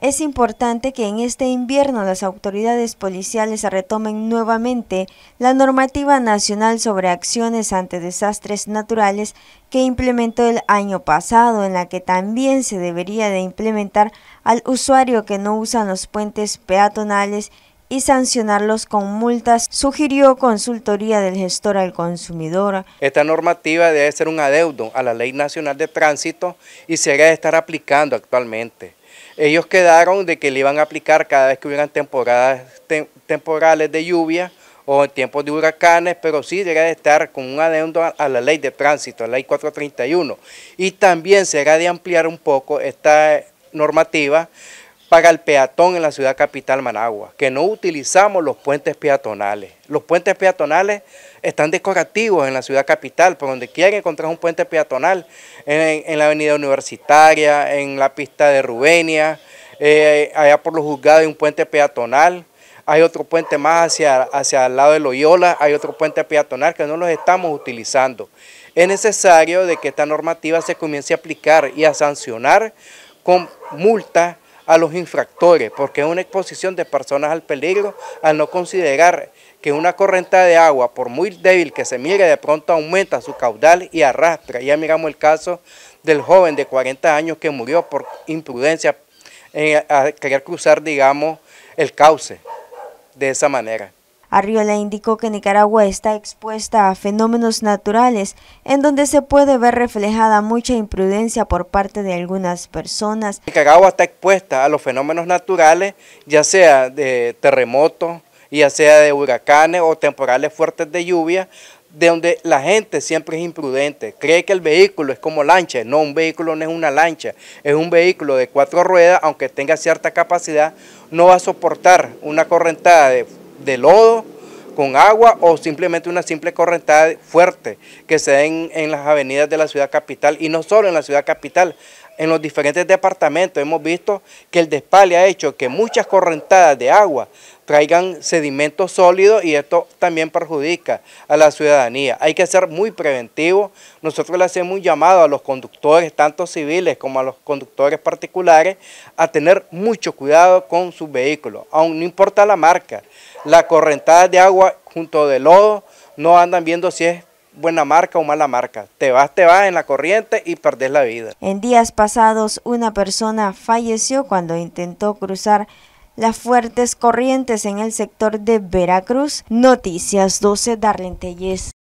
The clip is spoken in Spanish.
Es importante que en este invierno las autoridades policiales retomen nuevamente la normativa nacional sobre acciones ante desastres naturales que implementó el año pasado, en la que también se debería de implementar al usuario que no usa los puentes peatonales y sancionarlos con multas, sugirió consultoría del gestor al consumidor. Esta normativa debe ser un adeudo a la Ley Nacional de Tránsito y se debe estar aplicando actualmente. Ellos quedaron de que le iban a aplicar cada vez que hubieran temporadas temporales de lluvia o en tiempos de huracanes, pero sí llega de estar con un adendo a, la ley de tránsito, la ley 431. Y también será de ampliar un poco esta normativa paga el peatón en la ciudad capital Managua, que no utilizamos los puentes peatonales. Los puentes peatonales están decorativos en la ciudad capital, por donde quiera encontrar un puente peatonal, en, la avenida universitaria, en la pista de Rubenia, eh, allá por los juzgados hay un puente peatonal, hay otro puente más hacia, hacia el lado de Loyola, hay otro puente peatonal que no los estamos utilizando. Es necesario de que esta normativa se comience a aplicar y a sancionar con multas a los infractores, porque es una exposición de personas al peligro al no considerar que una corriente de agua, por muy débil que se mire, de pronto aumenta su caudal y arrastra. Ya miramos el caso del joven de 40 años que murió por imprudencia en, eh, querer cruzar, digamos, el cauce de esa manera. Arriola indicó que Nicaragua está expuesta a fenómenos naturales en donde se puede ver reflejada mucha imprudencia por parte de algunas personas. Nicaragua está expuesta a los fenómenos naturales, ya sea de terremotos, ya sea de huracanes o temporales fuertes de lluvia, de donde la gente siempre es imprudente, cree que el vehículo es como lancha, no, un vehículo no es una lancha, es un vehículo de cuatro ruedas, aunque tenga cierta capacidad, no va a soportar una correntada de de lodo, con agua o simplemente una simple correntada fuerte que se den en las avenidas de la ciudad capital y no solo en la ciudad capital en los diferentes departamentos hemos visto que el despale ha hecho que muchas correntadas de agua traigan sedimentos sólidos y esto también perjudica a la ciudadanía. Hay que ser muy preventivo. Nosotros le hacemos un llamado a los conductores, tanto civiles como a los conductores particulares, a tener mucho cuidado con sus vehículos, Aún no importa la marca. Las correntadas de agua junto de lodo no andan viendo si es buena marca o mala marca. Te vas, te vas en la corriente y perdés la vida. En días pasados, una persona falleció cuando intentó cruzar las fuertes corrientes en el sector de Veracruz. Noticias 12, Darlene